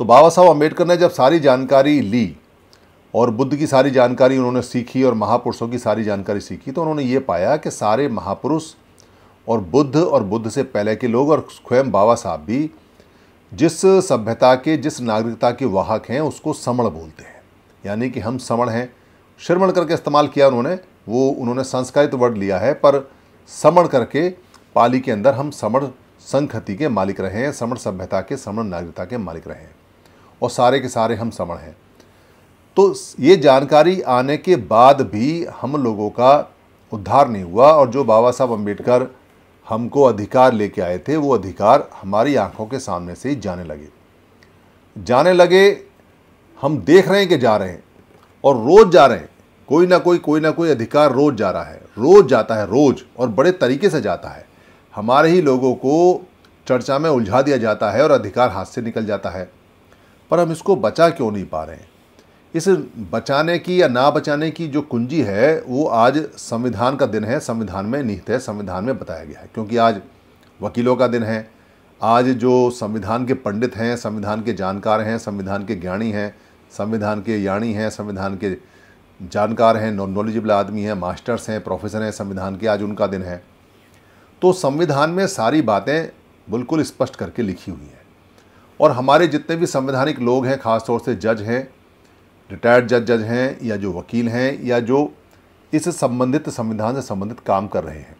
तो बाबा साहब अम्बेडकर ने जब सारी जानकारी ली और बुद्ध की सारी जानकारी उन्होंने सीखी और महापुरुषों की सारी जानकारी सीखी तो उन्होंने ये पाया कि सारे महापुरुष और बुद्ध और बुद्ध से पहले के लोग और स्वयं बाबा साहब भी जिस सभ्यता के जिस नागरिकता के वाहक हैं उसको समण बोलते हैं यानी कि हम समण हैं श्रमण करके इस्तेमाल किया उन्होंने वो उन्होंने संस्कृत वर्ड लिया है पर समण करके पाली के अंदर हम समण संखति के मालिक रहे हैं समण सभ्यता के समण नागरिकता के मालिक रहे हैं और सारे के सारे हम समण हैं तो ये जानकारी आने के बाद भी हम लोगों का उद्धार नहीं हुआ और जो बाबा साहब अम्बेडकर हमको अधिकार लेके आए थे वो अधिकार हमारी आंखों के सामने से ही जाने लगे जाने लगे हम देख रहे हैं कि जा रहे हैं और रोज़ जा रहे हैं कोई ना कोई कोई ना कोई अधिकार रोज़ जा रहा है रोज़ जाता है रोज़ और बड़े तरीके से जाता है हमारे ही लोगों को चर्चा में उलझा दिया जाता है और अधिकार हाथ से निकल जाता है पर हम इसको बचा क्यों नहीं पा रहे हैं इस बचाने की या ना बचाने की जो कुंजी है वो आज संविधान का दिन है संविधान में निहित है संविधान में बताया गया है क्योंकि आज वकीलों का दिन है आज जो संविधान के पंडित हैं संविधान के जानकार हैं संविधान के ज्ञानी हैं संविधान के यानी हैं संविधान के जानकार हैं नॉलेजेबल आदमी हैं मास्टर्स हैं प्रोफेसर हैं संविधान के आज उनका दिन है तो संविधान में सारी बातें बिल्कुल स्पष्ट करके लिखी हुई हैं और हमारे जितने भी संवैधानिक लोग हैं ख़ासतौर से जज हैं रिटायर्ड जज जज हैं या जो वकील हैं या जो इस संबंधित संविधान से संबंधित काम कर रहे हैं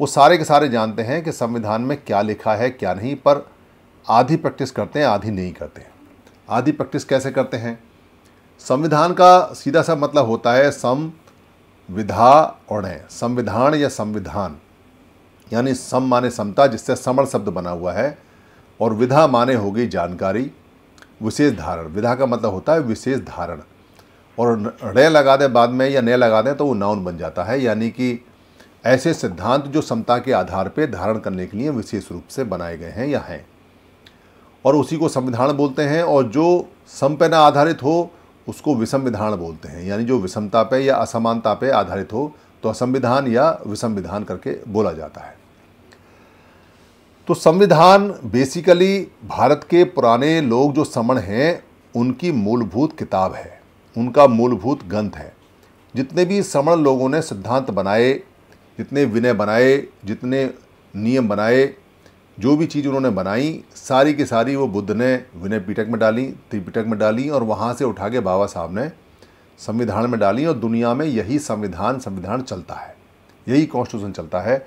वो सारे के सारे जानते हैं कि संविधान में क्या लिखा है क्या नहीं पर आधी प्रैक्टिस करते हैं आधी नहीं करते हैं आधी प्रैक्टिस कैसे करते हैं संविधान का सीधा सा मतलब होता है सम विधा और संविधान या संविधान यानी सम माने समता जिससे समण शब्द बना हुआ है और विधा माने होगी जानकारी विशेष धारण विधा का मतलब होता है विशेष धारण और रे लगा दें बाद में या न लगा दें तो वो नाउन बन जाता है यानी कि ऐसे सिद्धांत जो समता के आधार पर धारण करने के लिए विशेष रूप से बनाए गए हैं या हैं और उसी को संविधान बोलते हैं और जो सम पे ना आधारित हो उसको विसंविधान बोलते हैं यानी जो विषमता पे या असमानता पे आधारित हो तो असंविधान या विसंविधान करके बोला जाता है तो संविधान बेसिकली भारत के पुराने लोग जो समण हैं उनकी मूलभूत किताब है उनका मूलभूत ग्रंथ है जितने भी समण लोगों ने सिद्धांत बनाए जितने विनय बनाए जितने नियम बनाए जो भी चीज़ उन्होंने बनाई सारी की सारी वो बुद्ध ने विनय पीटक में डाली त्रिपिटक में डाली और वहाँ से उठा के बाबा साहब ने संविधान में डाली और दुनिया में यही संविधान संविधान चलता है यही कॉन्स्टिट्यूशन चलता है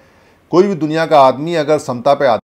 कोई भी दुनिया का आदमी अगर समता पे